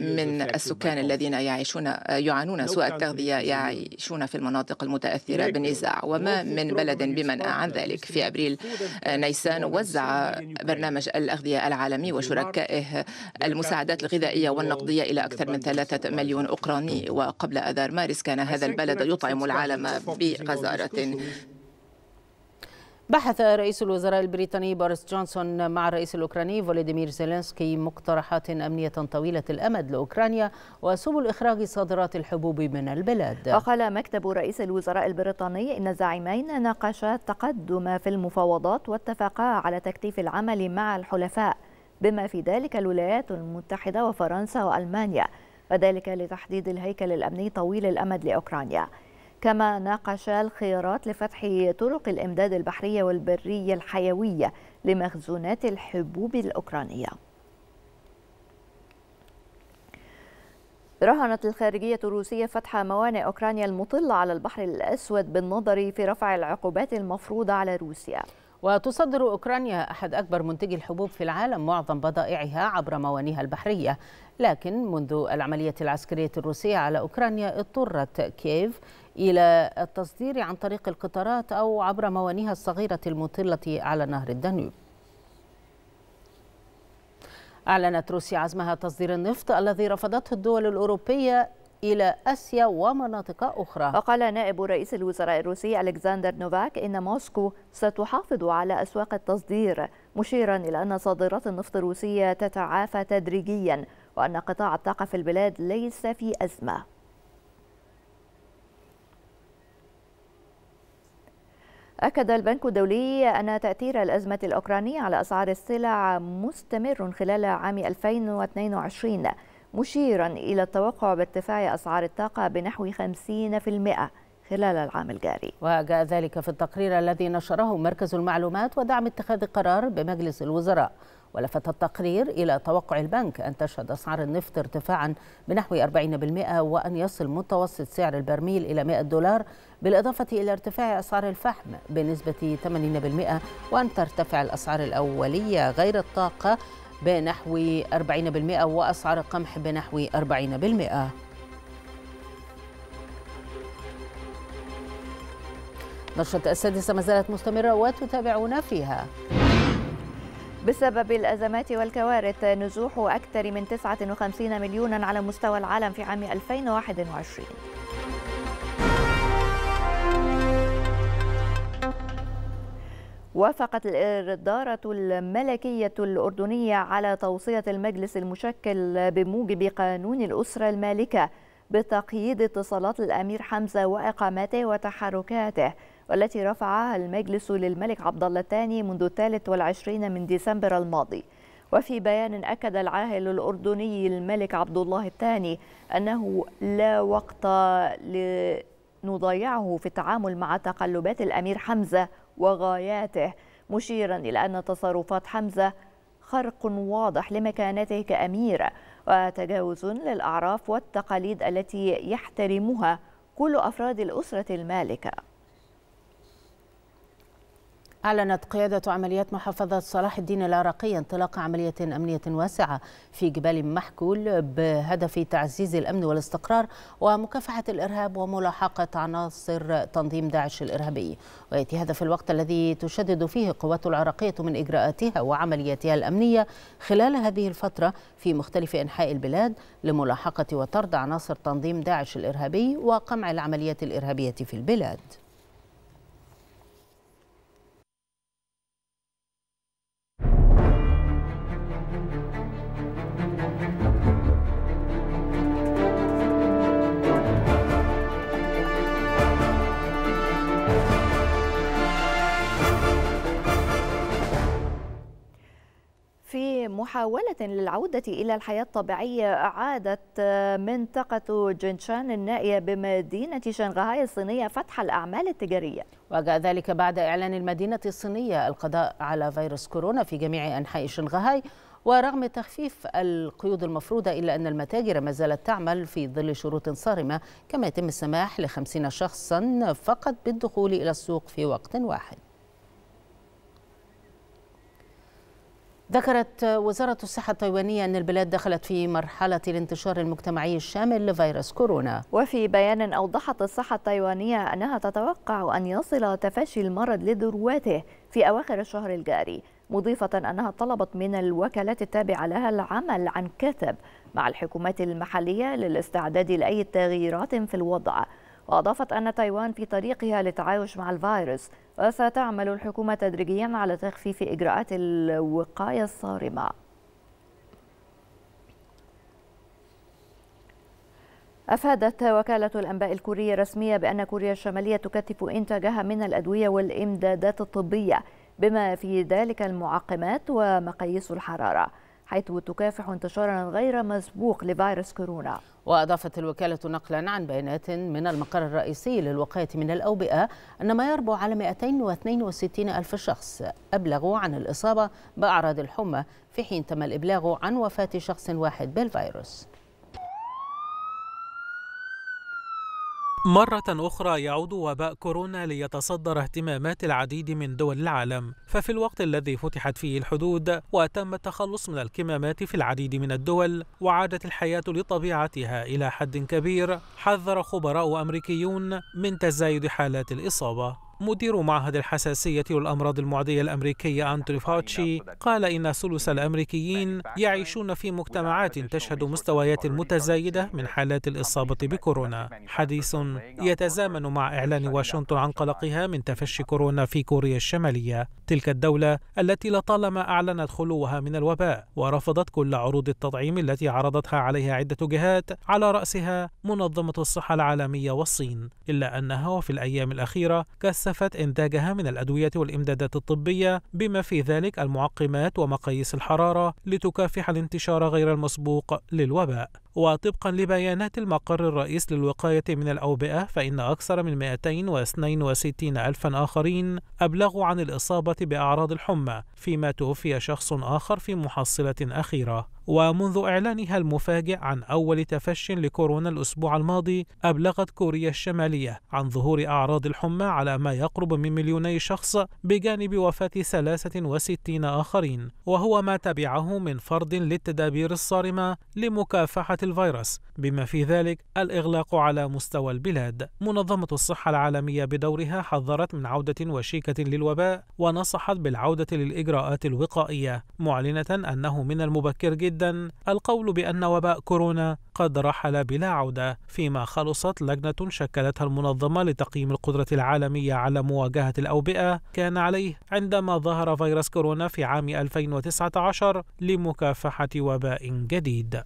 من السكان الذين يعيشون يعانون سوء التغذية يعيشون في المناطق المتأثرة بالنزاع وما من بلد بمنع عن ذلك في أبريل آه، نيسان وزع برنامج الأغذية العالمي وشركائه المساعدات الغذائية والنقدية إلى أكثر من ثلاثة مليون أوكراني وقبل أذار مارس كان هذا البلد يطعم العالم بغزارة بحث رئيس الوزراء البريطاني بوريس جونسون مع الرئيس الأوكراني فولوديمير زيلينسكي مقترحات أمنية طويلة الأمد لأوكرانيا وسبل إخراج صادرات الحبوب من البلاد وقال مكتب رئيس الوزراء البريطاني إن الزعيمين ناقشا التقدم في المفاوضات واتفقا على تكثيف العمل مع الحلفاء بما في ذلك الولايات المتحدة وفرنسا وألمانيا وذلك لتحديد الهيكل الأمني طويل الأمد لأوكرانيا كما ناقش الخيارات لفتح طرق الإمداد البحرية والبرية الحيوية لمخزونات الحبوب الأوكرانية رهنت الخارجية الروسية فتح موانئ أوكرانيا المطلة على البحر الأسود بالنظر في رفع العقوبات المفروضة على روسيا وتصدر أوكرانيا أحد أكبر منتجي الحبوب في العالم معظم بضائعها عبر موانئها البحرية لكن منذ العملية العسكرية الروسية على أوكرانيا اضطرت كييف إلى التصدير عن طريق القطارات أو عبر موانيها الصغيرة المطلة على نهر الدانوب أعلنت روسيا عزمها تصدير النفط الذي رفضته الدول الأوروبية إلى آسيا ومناطق أخرى وقال نائب رئيس الوزراء الروسي ألكسندر نوفاك إن موسكو ستحافظ على أسواق التصدير مشيرا إلى أن صادرات النفط الروسية تتعافى تدريجيا وأن قطاع الطاقة في البلاد ليس في أزمة أكد البنك الدولي أن تأثير الأزمة الأوكرانية على أسعار السلع مستمر خلال عام 2022 مشيرا إلى التوقع بارتفاع أسعار الطاقة بنحو 50% خلال العام الجاري وجاء ذلك في التقرير الذي نشره مركز المعلومات ودعم اتخاذ قرار بمجلس الوزراء ولفت التقرير إلى توقع البنك أن تشهد أسعار النفط ارتفاعا بنحو 40% وأن يصل متوسط سعر البرميل إلى 100 دولار بالإضافة إلى ارتفاع أسعار الفحم بنسبة 80% وأن ترتفع الأسعار الأولية غير الطاقة بنحو 40% وأسعار القمح بنحو 40%. نشرة السادسة ما زالت مستمرة وتتابعونا فيها بسبب الأزمات والكوارث نزوح أكثر من 59 مليونا على مستوى العالم في عام 2021 وافقت الإدارة الملكية الأردنية على توصية المجلس المشكل بموجب قانون الأسرة المالكة بتقييد اتصالات الأمير حمزة وإقامته وتحركاته والتي رفعها المجلس للملك عبد الله الثاني منذ 23 من ديسمبر الماضي وفي بيان أكد العاهل الأردني الملك عبد الله الثاني أنه لا وقت لنضيعه في التعامل مع تقلبات الأمير حمزة وغاياته مشيرا إلى أن تصرفات حمزة خرق واضح لمكانته كأمير وتجاوز للأعراف والتقاليد التي يحترمها كل أفراد الأسرة المالكة أعلنت قيادة عمليات محافظة صلاح الدين العراقي انطلاق عملية أمنية واسعة في جبال محكول بهدف تعزيز الأمن والاستقرار ومكافحة الإرهاب وملاحقة عناصر تنظيم داعش الإرهابي ويأتي هذا في الوقت الذي تشدد فيه القوات العراقية من إجراءاتها وعملياتها الأمنية خلال هذه الفترة في مختلف أنحاء البلاد لملاحقة وطرد عناصر تنظيم داعش الإرهابي وقمع العمليات الإرهابية في البلاد في محاولة للعودة إلى الحياة الطبيعية أعادت منطقة جنشان النائية بمدينة شنغهاي الصينية فتح الأعمال التجارية وجاء ذلك بعد إعلان المدينة الصينية القضاء على فيروس كورونا في جميع أنحاء شنغهاي ورغم تخفيف القيود المفروضة إلا أن المتاجر ما زالت تعمل في ظل شروط صارمة كما يتم السماح لخمسين شخصا فقط بالدخول إلى السوق في وقت واحد ذكرت وزارة الصحة التايوانية أن البلاد دخلت في مرحلة الانتشار المجتمعي الشامل لفيروس كورونا وفي بيان أوضحت الصحة التايوانية أنها تتوقع أن يصل تفشي المرض لذروته في أواخر الشهر الجاري مضيفة أنها طلبت من الوكالات التابعة لها العمل عن كثب مع الحكومات المحلية للاستعداد لأي تغييرات في الوضع وأضافت أن تايوان في طريقها للتعايش مع الفيروس وستعمل الحكومة تدريجيا على تخفيف إجراءات الوقاية الصارمة أفادت وكالة الأنباء الكورية الرسمية بأن كوريا الشمالية تكثف إنتاجها من الأدوية والإمدادات الطبية بما في ذلك المعقمات ومقاييس الحرارة حيث تكافح انتشارا غير مسبوق لفيروس كورونا وأضافت الوكالة نقلا عن بيانات من المقر الرئيسي للوقاية من الأوبئة أن ما يربو على 262 ألف شخص أبلغوا عن الإصابة بأعراض الحمى في حين تم الإبلاغ عن وفاة شخص واحد بالفيروس مرة أخرى يعود وباء كورونا ليتصدر اهتمامات العديد من دول العالم، ففي الوقت الذي فتحت فيه الحدود وتم التخلص من الكمامات في العديد من الدول وعادت الحياة لطبيعتها إلى حد كبير، حذر خبراء أمريكيون من تزايد حالات الإصابة. مدير معهد الحساسية والأمراض المعدية الأمريكية أنتوني فاوتشي قال إن ثلث الأمريكيين يعيشون في مجتمعات تشهد مستويات متزايدة من حالات الإصابة بكورونا حديث يتزامن مع إعلان واشنطن عن قلقها من تفشي كورونا في كوريا الشمالية تلك الدولة التي لطالما أعلنت خلوها من الوباء ورفضت كل عروض التطعيم التي عرضتها عليها عدة جهات على رأسها منظمة الصحة العالمية والصين إلا أنها وفي الأيام الأخيرة كثفت كثافة إنتاجها من الأدوية والإمدادات الطبية بما في ذلك المعقمات ومقاييس الحرارة لتكافح الانتشار غير المسبوق للوباء وطبقا لبيانات المقر الرئيس للوقاية من الأوبئة فإن أكثر من 262 ألفا آخرين أبلغوا عن الإصابة بأعراض الحمى فيما توفي شخص آخر في محصلة أخيرة ومنذ إعلانها المفاجئ عن أول تفش لكورونا الأسبوع الماضي أبلغت كوريا الشمالية عن ظهور أعراض الحمى على ما يقرب من مليوني شخص بجانب وفاة 63 آخرين وهو ما تبعه من فرض للتدابير الصارمة لمكافحة الفيروس بما في ذلك الإغلاق على مستوى البلاد منظمة الصحة العالمية بدورها حذرت من عودة وشيكة للوباء ونصحت بالعودة للإجراءات الوقائية معلنة أنه من المبكر جدا القول بأن وباء كورونا قد رحل بلا عودة فيما خلصت لجنة شكلتها المنظمة لتقييم القدرة العالمية على مواجهة الأوبئة كان عليه عندما ظهر فيروس كورونا في عام 2019 لمكافحة وباء جديد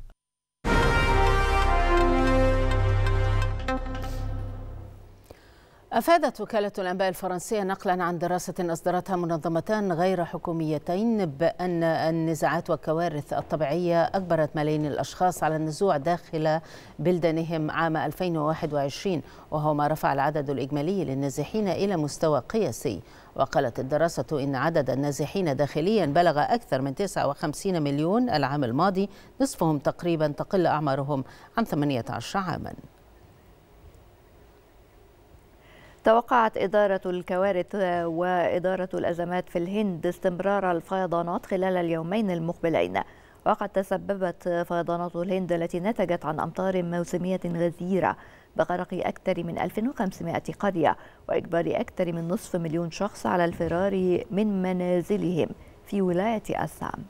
أفادت وكالة الأنباء الفرنسية نقلا عن دراسة أصدرتها منظمتان غير حكوميتين بأن النزاعات والكوارث الطبيعية أجبرت ملايين الأشخاص على النزوع داخل بلدانهم عام 2021 وهو ما رفع العدد الإجمالي للنازحين إلى مستوى قياسي وقالت الدراسة إن عدد النازحين داخليا بلغ أكثر من 59 مليون العام الماضي نصفهم تقريبا تقل أعمارهم عن 18 عاماً توقعت إدارة الكوارث وإدارة الأزمات في الهند استمرار الفيضانات خلال اليومين المقبلين وقد تسببت فيضانات الهند التي نتجت عن أمطار موسمية غزيرة بغرق أكثر من 1500 قرية وإجبار أكثر من نصف مليون شخص على الفرار من منازلهم في ولاية أسام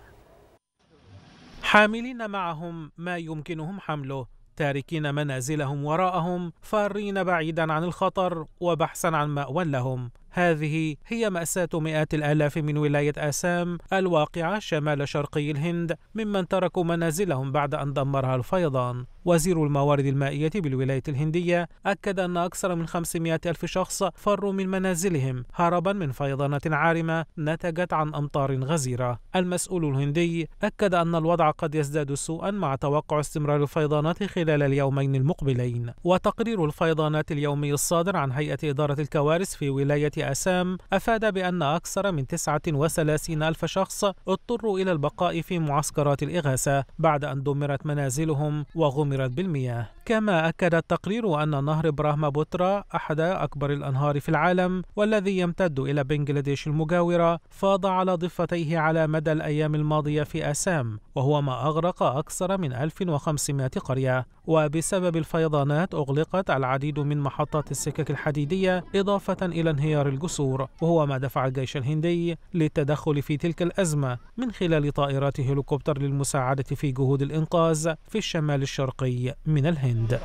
حاملين معهم ما يمكنهم حمله تاركين منازلهم وراءهم فارين بعيدا عن الخطر وبحثا عن مأوى لهم هذه هي مأساة مئات الآلاف من ولاية آسام الواقعة شمال شرقي الهند ممن تركوا منازلهم بعد أن دمرها الفيضان وزير الموارد المائية بالولاية الهندية أكد أن أكثر من 500 ألف شخص فروا من منازلهم هربا من فيضانة عارمة نتجت عن أمطار غزيرة المسؤول الهندي أكد أن الوضع قد يزداد سوءا مع توقع استمرار الفيضانات خلال اليومين المقبلين وتقرير الفيضانات اليومي الصادر عن هيئة إدارة الكوارث في ولاية أسام أفاد بأن أكثر من 39 ألف شخص اضطروا إلى البقاء في معسكرات الإغاثة بعد أن دمرت منازلهم وغمرت بالمياه كما أكد التقرير أن نهر براهما بوترا أحد أكبر الأنهار في العالم والذي يمتد إلى بنجلاديش المجاورة فاض على ضفتيه على مدى الأيام الماضية في أسام وهو ما أغرق أكثر من 1500 قرية وبسبب الفيضانات أغلقت العديد من محطات السكك الحديدية إضافة إلى انهيار الجسور وهو ما دفع الجيش الهندي للتدخل في تلك الأزمة من خلال طائرات هليكوبتر للمساعدة في جهود الإنقاذ في الشمال الشرقي من الهند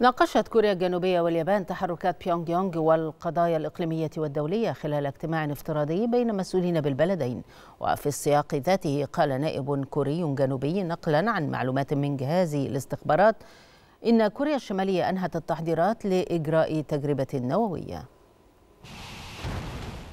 ناقشت كوريا الجنوبية واليابان تحركات بيونغ يونغ والقضايا الإقليمية والدولية خلال اجتماع افتراضي بين مسؤولين بالبلدين وفي السياق ذاته قال نائب كوري جنوبي نقلا عن معلومات من جهاز الاستخبارات إن كوريا الشمالية أنهت التحضيرات لإجراء تجربة نووية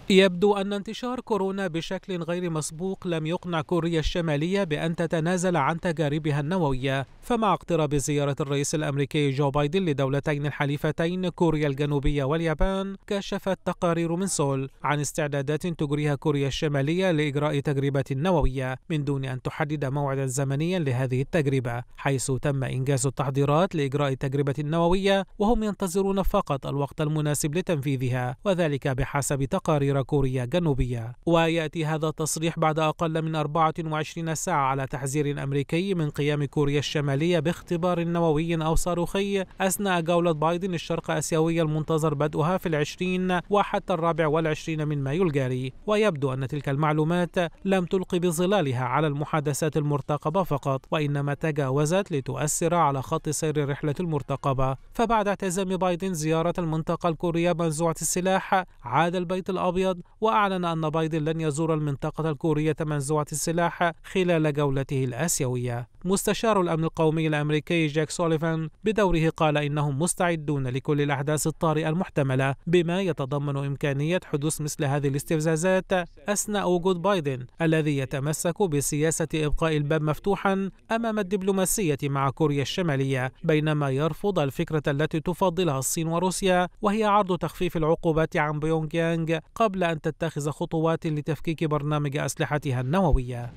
يبدو أن انتشار كورونا بشكل غير مسبوق لم يقنع كوريا الشمالية بأن تتنازل عن تجاربها النووية فمع اقتراب زيارة الرئيس الأمريكي جو بايدن لدولتين الحليفتين كوريا الجنوبية واليابان كشفت تقارير من سول عن استعدادات تجريها كوريا الشمالية لإجراء تجربة نووية من دون أن تحدد موعدا زمنيا لهذه التجربة حيث تم إنجاز التحضيرات لإجراء تجربة نووية وهم ينتظرون فقط الوقت المناسب لتنفيذها وذلك بحسب تقارير جزيرة كوريا الجنوبية ويأتي هذا التصريح بعد أقل من 24 ساعة على تحذير أمريكي من قيام كوريا الشمالية باختبار نووي أو صاروخي أثناء جولة بايدن الشرق آسيوية المنتظر بدءها في العشرين وحتى الرابع والعشرين من مايو الجاري ويبدو أن تلك المعلومات لم تلقي بظلالها على المحادثات المرتقبة فقط وإنما تجاوزت لتؤثر على خط سير الرحلة المرتقبة فبعد اعتزام بايدن زيارة المنطقة الكورية منزوعة السلاح عاد البيت الأبيض الأبيض وأعلن أن بايدن لن يزور المنطقة الكورية منزوعة السلاح خلال جولته الآسيوية مستشار الأمن القومي الأمريكي جاك سوليفان بدوره قال إنهم مستعدون لكل الأحداث الطارئة المحتملة بما يتضمن إمكانية حدوث مثل هذه الاستفزازات أثناء وجود بايدن الذي يتمسك بسياسة إبقاء الباب مفتوحا أمام الدبلوماسية مع كوريا الشمالية بينما يرفض الفكرة التي تفضلها الصين وروسيا وهي عرض تخفيف العقوبات عن بيونغ يانغ قبل قبل أن تتخذ خطوات لتفكيك برنامج أسلحتها النووية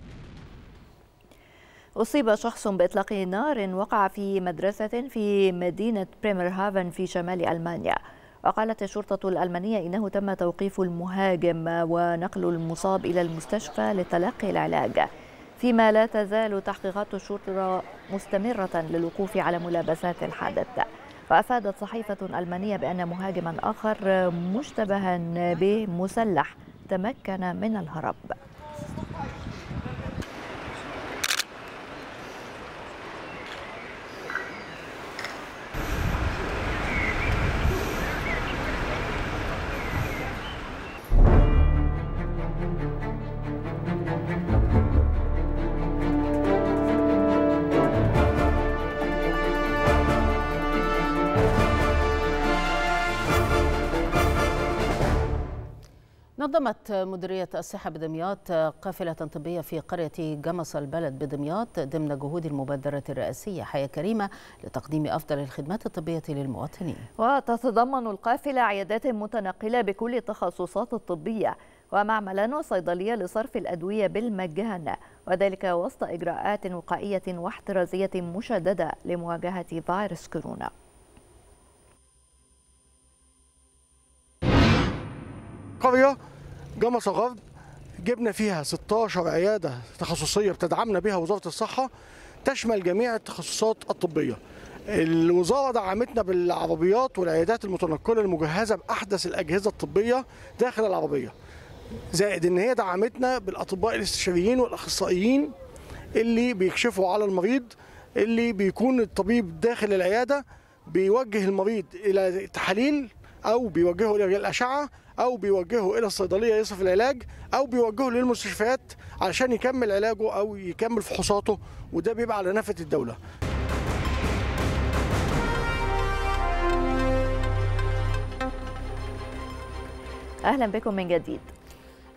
أصيب شخص بإطلاق نار وقع في مدرسة في مدينة هافن في شمال ألمانيا وقالت الشرطة الألمانية إنه تم توقيف المهاجم ونقل المصاب إلى المستشفى لتلقي العلاج فيما لا تزال تحقيقات الشرطة مستمرة للوقوف على ملابسات الحادث فأفادت صحيفة ألمانية بأن مهاجما آخر مشتبها به مسلح تمكن من الهرب نظمت مديرية الصحة بدمياط قافلة طبية في قرية جمص البلد بدمياط ضمن جهود المبادرة الرئاسية حياة كريمة لتقديم أفضل الخدمات الطبية للمواطنين وتتضمن القافلة عيادات متنقلة بكل التخصصات الطبية ومعملا وصيدلية لصرف الأدوية بالمجان وذلك وسط إجراءات وقائية واحترازية مشددة لمواجهة فيروس كورونا قوية جمصة غرب جبنا فيها 16 عيادة تخصصية بتدعمنا بها وزارة الصحة تشمل جميع التخصصات الطبية الوزارة دعمتنا بالعربيات والعيادات المتنقلة المجهزة بأحدث الأجهزة الطبية داخل العربية زائد ان هي دعمتنا بالاطباء الاستشاريين والاخصائيين اللي بيكشفوا على المريض اللي بيكون الطبيب داخل العياده بيوجه المريض الى تحاليل او بيوجهه الى الاشعه او بيوجهه الى الصيدليه يصف العلاج او بيوجهه للمستشفيات علشان يكمل علاجه او يكمل فحوصاته وده بيبقى على نفقه الدوله اهلا بكم من جديد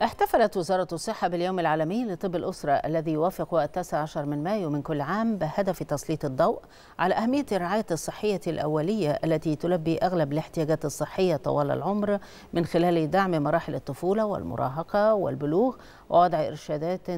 احتفلت وزارة الصحة باليوم العالمي لطب الأسرة الذي يوافق التاسع عشر من مايو من كل عام بهدف تسليط الضوء على أهمية الرعاية الصحية الأولية التي تلبي أغلب الاحتياجات الصحية طوال العمر من خلال دعم مراحل الطفولة والمراهقة والبلوغ ووضع إرشادات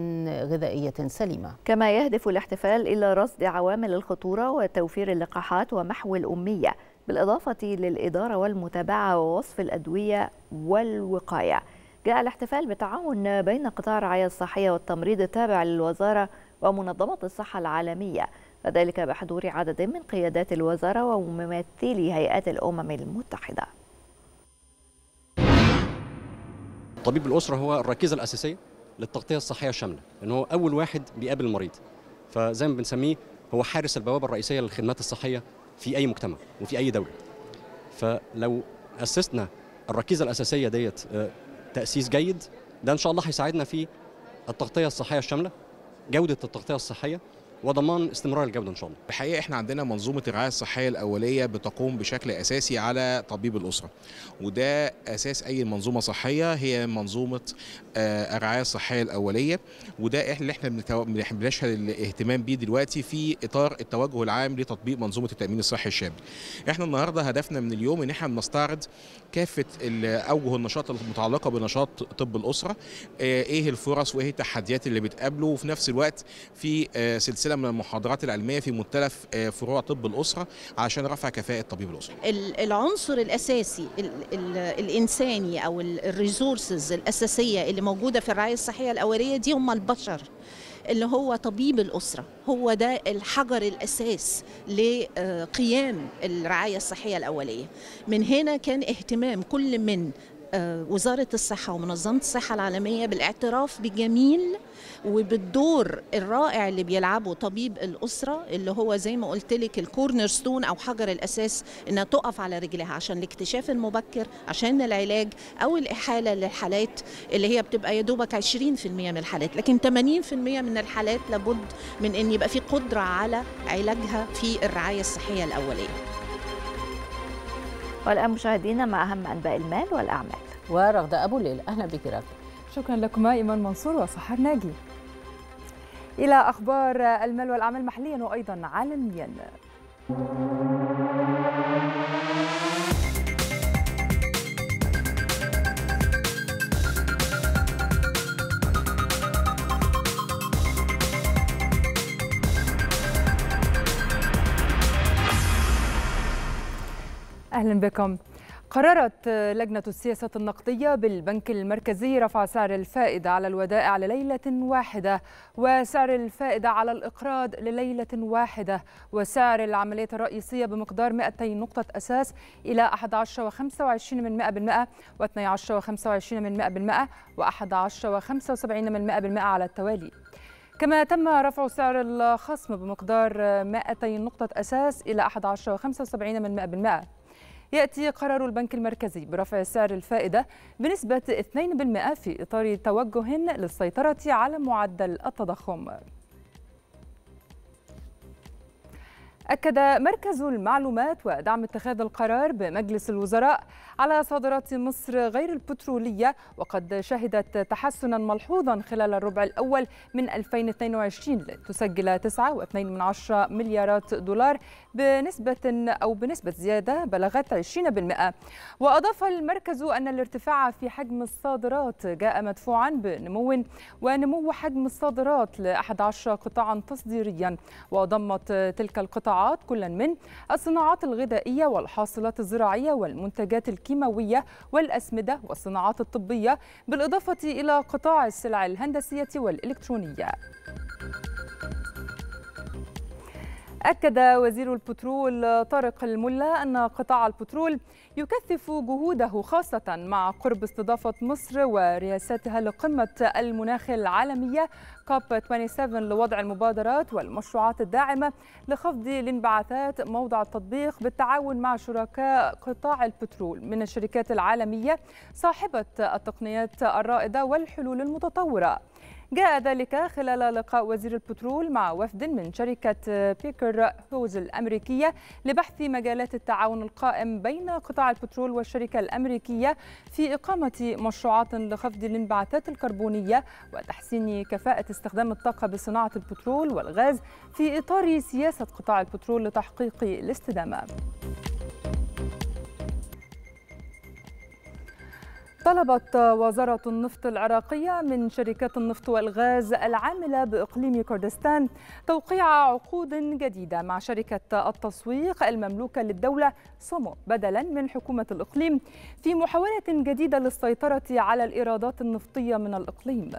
غذائية سليمة كما يهدف الاحتفال إلى رصد عوامل الخطورة وتوفير اللقاحات ومحو الأمية بالإضافة للإدارة والمتابعة ووصف الأدوية والوقاية جاء الاحتفال بتعاون بين قطاع الرعاية الصحية والتمريض التابع للوزارة ومنظمة الصحة العالمية وذلك بحضور عدد من قيادات الوزارة وممثلي هيئات الأمم المتحدة طبيب الأسرة هو الركيزة الأساسية للتغطية الصحية الشاملة لأنه هو أول واحد بيقابل المريض فزي ما بنسميه هو حارس البوابة الرئيسية للخدمات الصحية في أي مجتمع وفي أي دولة فلو أسسنا الركيزة الأساسية ديت آه، تاسيس جيد ده ان شاء الله هيساعدنا في التغطيه الصحيه الشامله جوده التغطيه الصحيه وضمان استمرار الجوده ان شاء الله. الحقيقه احنا عندنا منظومه الرعايه الصحيه الاوليه بتقوم بشكل اساسي على طبيب الاسره وده اساس اي منظومه صحيه هي منظومه آه، الرعايه الصحيه الاوليه وده اللي احنا بنشهد الاهتمام بيه دلوقتي في اطار التوجه العام لتطبيق منظومه التامين الصحي الشامل. احنا النهارده هدفنا من اليوم ان احنا بنستعرض كافه اوجه النشاط المتعلقه بنشاط طب الاسره آه، ايه الفرص وايه التحديات اللي بتقابله وفي نفس الوقت في آه، سلسله من المحاضرات العلميه في مختلف آه، فروع طب الاسره عشان رفع كفاءه طبيب الاسره العنصر الاساسي الانساني او الريسورسز الاساسيه اللي موجوده في الرعايه الصحيه الاوليه دي هم البشر اللي هو طبيب الاسره هو ده الحجر الاساس لقيام الرعايه الصحيه الاوليه من هنا كان اهتمام كل من آه، وزارة الصحة ومنظمة الصحة العالمية بالاعتراف بجميل وبالدور الرائع اللي بيلعبه طبيب الأسرة اللي هو زي ما قلت لك الكورنر ستون أو حجر الأساس إنها تقف على رجلها عشان الاكتشاف المبكر عشان العلاج أو الإحالة للحالات اللي هي بتبقى يا دوبك 20% من الحالات لكن 80% من الحالات لابد من إن يبقى في قدرة على علاجها في الرعاية الصحية الأولية والآن مشاهدينا مع أهم أنباء المال والأعمال ورغدة أبو ليل أهلا بك رغدة شكرا لكم إيمان منصور وصحر ناجي إلى أخبار المال والأعمال محليا وأيضا عالميا أهلا بكم قررت لجنة السياسة النقدية بالبنك المركزي رفع سعر الفائدة على الودائع لليلة واحدة وسعر الفائدة على الإقراض لليلة واحدة وسعر العملية الرئيسية بمقدار 200 نقطة أساس إلى 11.25 من 100% و12.25 من 100% و11.75 من 100% على التوالي كما تم رفع سعر الخصم بمقدار 200 نقطة أساس إلى 11.75 من 100% يأتي قرار البنك المركزي برفع سعر الفائدة بنسبة 2% في إطار توجه للسيطرة على معدل التضخم أكد مركز المعلومات ودعم اتخاذ القرار بمجلس الوزراء على صادرات مصر غير البترولية وقد شهدت تحسنا ملحوظا خلال الربع الأول من 2022 لتسجل 9.2 مليارات دولار بنسبة أو بنسبة زيادة بلغت 20% وأضاف المركز أن الارتفاع في حجم الصادرات جاء مدفوعا بنمو ونمو حجم الصادرات ل 11 قطاعا تصديريا وضمت تلك القطاعات قطاعات كل من الصناعات الغذائية والحاصلات الزراعية والمنتجات الكيماوية والأسمدة والصناعات الطبية بالإضافة إلى قطاع السلع الهندسية والإلكترونية أكد وزير البترول طارق الملا أن قطاع البترول يكثف جهوده خاصة مع قرب استضافة مصر ورئاستها لقمة المناخ العالمية كوب 27 لوضع المبادرات والمشروعات الداعمة لخفض الانبعاثات موضع التطبيق بالتعاون مع شركاء قطاع البترول من الشركات العالمية صاحبة التقنيات الرائدة والحلول المتطورة جاء ذلك خلال لقاء وزير البترول مع وفد من شركة بيكر هوز الأمريكية لبحث مجالات التعاون القائم بين قطاع البترول والشركة الأمريكية في إقامة مشروعات لخفض الانبعاثات الكربونية وتحسين كفاءة استخدام الطاقة بصناعة البترول والغاز في إطار سياسة قطاع البترول لتحقيق الاستدامة. طلبت وزارة النفط العراقية من شركات النفط والغاز العاملة بإقليم كردستان توقيع عقود جديدة مع شركة التسويق المملوكة للدولة سومو بدلا من حكومة الإقليم في محاولة جديدة للسيطرة على الإيرادات النفطية من الإقليم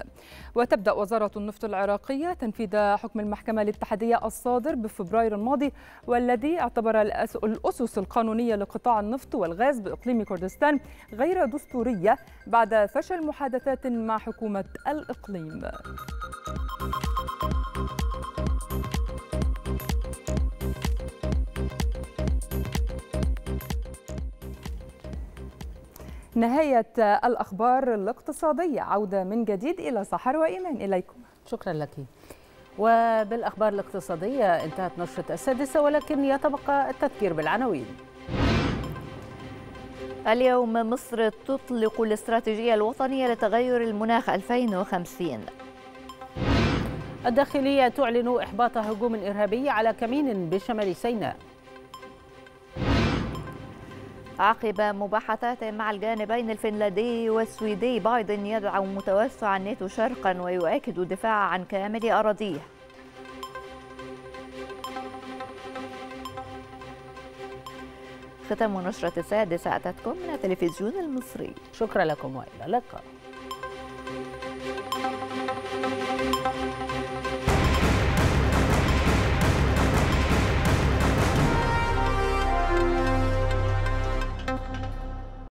وتبدأ وزارة النفط العراقية تنفيذ حكم المحكمة الاتحادية الصادر بفبراير الماضي والذي اعتبر الأسس القانونية لقطاع النفط والغاز بإقليم كردستان غير دستورية بعد فشل محادثات مع حكومة الإقليم نهاية الأخبار الاقتصادية عودة من جديد إلى سحر وإيمان إليكم شكرا لك وبالأخبار الاقتصادية انتهت نشرة السادسة ولكن يتبقى التذكير بالعناوين اليوم مصر تطلق الاستراتيجية الوطنية لتغير المناخ 2050 الداخلية تعلن إحباط هجوم إرهابي على كمين بشمال سيناء عقب مباحثات مع الجانبين الفنلندي والسويدي بايدن يدعم متوسع الناتو شرقا ويؤكد الدفاع عن كامل أراضيه ختام نشرة السادسة أتتكم من التلفزيون المصري شكرا لكم وإلى اللقاء